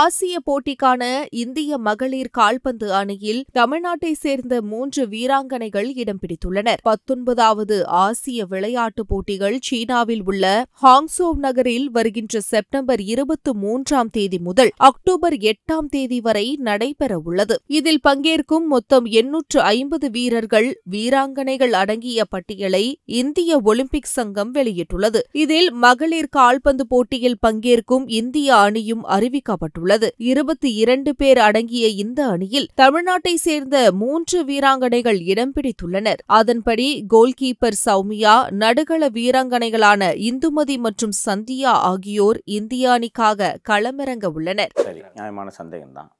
ஆசிய போட்டிக்கான இந்திய மகளிர் கால்பந்து அணியில் தமிழ்நாட்டை சேர்ந்த மூன்று வீராங்கனைகள் இடம் பிடித்துள்ளனர் பத்தொன்பதாவது ஆசிய விளையாட்டுப் போட்டிகள் சீனாவில் உள்ள ஹாங்சோ நகரில் வருகின்ற செப்டம்பர் இருபத்தி மூன்றாம் தேதி முதல் அக்டோபர் எட்டாம் தேதி வரை நடைபெற உள்ளது இதில் பங்கேற்கும் மொத்தம் எண்ணூற்று ஐம்பது வீரர்கள் வீராங்கனைகள் அடங்கிய பட்டியலை இந்திய ஒலிம்பிக் சங்கம் வெளியிட்டுள்ளது இதில் மகளிர் கால்பந்து போட்டியில் பங்கேற்கும் இந்திய அணியும் அறிவிக்கப்பட்டுள்ளது அறிவிக்கப்பட்டுள்ளது இருபத்தி இரண்டு பேர் அடங்கிய இந்த அணியில் தமிழ்நாட்டை சேர்ந்த மூன்று வீராங்கனைகள் இடம் பிடித்துள்ளனர் அதன்படி கோல்கீப்பர் சௌமியா நடுகள வீராங்கனைகளான இந்துமதி மற்றும் சந்தியா ஆகியோர் இந்திய அணிக்காக களமிறங்க உள்ளனர் நியாயமான சந்தேகம்தான்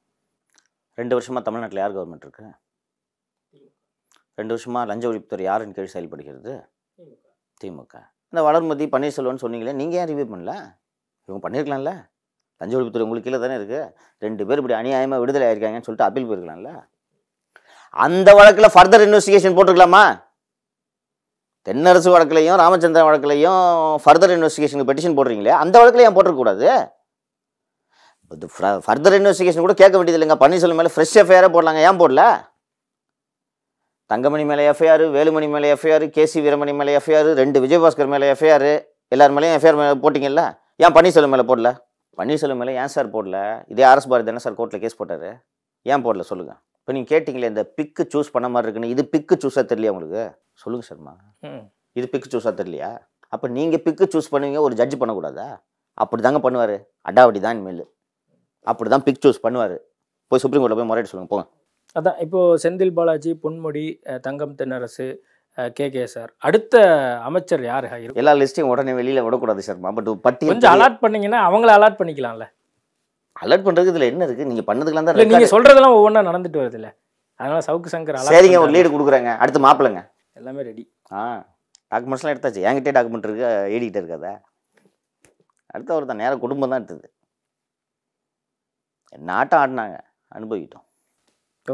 ரெண்டு வருஷமாக தமிழ்நாட்டில் யார் கவர்மெண்ட் இருக்கு ரெண்டு வருஷமாக லஞ்ச ஒழிப்புத்துறை யாரின் கீழ் செயல்படுகிறது திமுக இந்த வளர்மதி பன்னீர்செல்வம்னு சொன்னீங்களே நீங்கள் ஏன் ரிவ்யூ பண்ணல இவங்க பண்ணியிருக்கலாம்ல தஞ்சை உங்களுக்கு கீழே தானே இருக்குது ரெண்டு பேர் இப்படி அநியாயமாக விடுதலை ஆயிருக்காங்கன்னு சொல்லிட்டு அப்பீல் போயிருக்கலாம்ல அந்த வழக்கில் ஃபர்தர் இன்வெஸ்டிகேஷன் போட்டிருக்கலாமா தென்னரசு வழக்கிலையும் ராமச்சந்திரன் வழக்கிலையும் ஃபர்தர் இன்வெஸ்டிகேஷனுக்கு பெட்டிஷன் போடுறீங்களே அந்த வழக்கில் ஏன் போட்டிருக்கக்கூடாது ஃபர்தர் இன்வெஸ்டிகேஷன் கூட கேட்க வேண்டியது இல்லைங்க பன்னீர்செல்வம் மேலே ஃப்ரெஷ் எஃப்ஐஆரே போடலாங்க ஏன் போடல தங்கமணி மேலே எஃப்ஐஆர் வேலுமணி மேலே எஃப்ஐஆர் கேசி வீரமணி மேலே எஃப்ஐஆர் ரெண்டு விஜயபாஸ்கர் மேலே எஃப்ஐஆர் எல்லார் மேலேயும் எஃப்ஐஆர் மேலே போட்டிங்கல்ல ஏன் பன்னீர்செல்வம் மேலே போடல பன்னீர்செல்வம் மேலே ஏன் சார் போடல இதே ஆர்எஸ் பாரதி தானே சார் கோர்ட்டில் கேஸ் போட்டார் ஏன் போடல சொல்லுங்கள் இப்போ நீங்கள் கேட்டிங்களே இந்த பிக்கு சூஸ் பண்ண மாதிரி இருக்குன்னு இது பிக்கு சூஸாக தெரியலையா உங்களுக்கு சொல்லுங்கள் சர்மா இது பிக்கு சூஸாக தெரியலையா அப்போ நீங்கள் பிக்கு சூஸ் பண்ணுவீங்க ஒரு ஜட்ஜ் பண்ணக்கூடாதா அப்படி தாங்க பண்ணுவார் அடாவடி தான் இனிமேல் அப்படி தான் பிக் சூஸ் பண்ணுவார் போய் சுப்ரீம் கோர்ட்டில் போய் முறையிட்டு சொல்லுங்கள் போங்க அதான் இப்போது Senthil Balaji Ponmudi Thangam Thennarasu K K sir அடுத்த அமைச்சர் யார் எல்லா லிஸ்ட்டையும் உடனே வெளியில் விடக்கூடாது சார் பட் பட்டி கொஞ்சம் அலாட் பண்ணீங்கன்னா அவங்கள அலாட் பண்ணிக்கலாம்ல அலர்ட் பண்ணுறதுக்கு இதில் என்ன இருக்குது நீங்கள் பண்ணதுக்கெல்லாம் தான் நீங்கள் சொல்கிறதெல்லாம் ஒவ்வொன்றா நடந்துட்டு வருது இல்லை அதனால் சவுக்கு சங்கர் சரிங்க ஒரு லீடு கொடுக்குறாங்க அடுத்து மாப்பிள்ளைங்க எல்லாமே ரெடி ஆ டாக்குமெண்ட்ஸ்லாம் எடுத்தாச்சு என்கிட்டே டாக்குமெண்ட் இருக்கு ஏடிக்கிட்டே இருக்காதா அடுத்து ஒரு தான் நேரம் குடும்பம் தான் எடுத்தது நாட்டம் ஆடினாங்க அனுபவிக்கிட்டோம்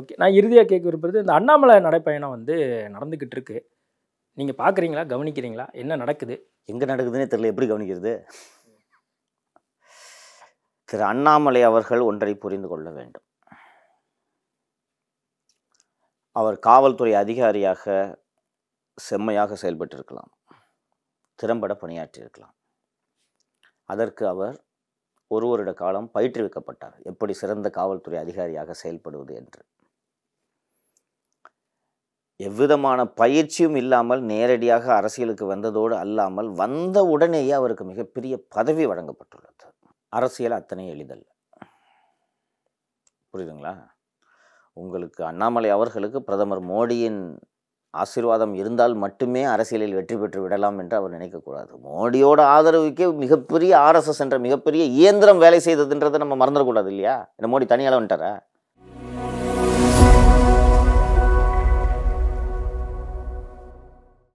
ஓகே நான் இறுதியாக கேட்க விரும்புறது இந்த அண்ணாமலை நடைப்பயணம் வந்து நடந்துக்கிட்டு இருக்குது நீங்கள் பார்க்குறீங்களா கவனிக்கிறீங்களா என்ன நடக்குது எங்கே நடக்குதுன்னே தெரியல எப்படி கவனிக்கிறது திரு அண்ணாமலை அவர்கள் ஒன்றை புரிந்து கொள்ள வேண்டும் அவர் காவல்துறை அதிகாரியாக செம்மையாக செயல்பட்டிருக்கலாம் திறம்பட பணியாற்றியிருக்கலாம் அதற்கு அவர் ஒரு வருட காலம் பயிற்றுவிக்கப்பட்டார் எப்படி சிறந்த காவல்துறை அதிகாரியாக செயல்படுவது என்று எவ்விதமான பயிற்சியும் இல்லாமல் நேரடியாக அரசியலுக்கு வந்ததோடு அல்லாமல் வந்த உடனேயே அவருக்கு மிகப்பெரிய பதவி வழங்கப்பட்டுள்ளது அரசியல் அத்தனை எளிதல்ல புரியுதுங்களா உங்களுக்கு அண்ணாமலை அவர்களுக்கு பிரதமர் மோடியின் ஆசீர்வாதம் இருந்தால் மட்டுமே அரசியலில் வெற்றி பெற்று விடலாம் என்று அவர் நினைக்கக்கூடாது மோடியோட ஆதரவுக்கே மிகப்பெரிய ஆர்எஸ்எஸ் என்ற மிகப்பெரிய இயந்திரம் வேலை செய்ததுன்றதை நம்ம மறந்துடக்கூடாது இல்லையா என்ன மோடி தனியால் வந்துட்டாரா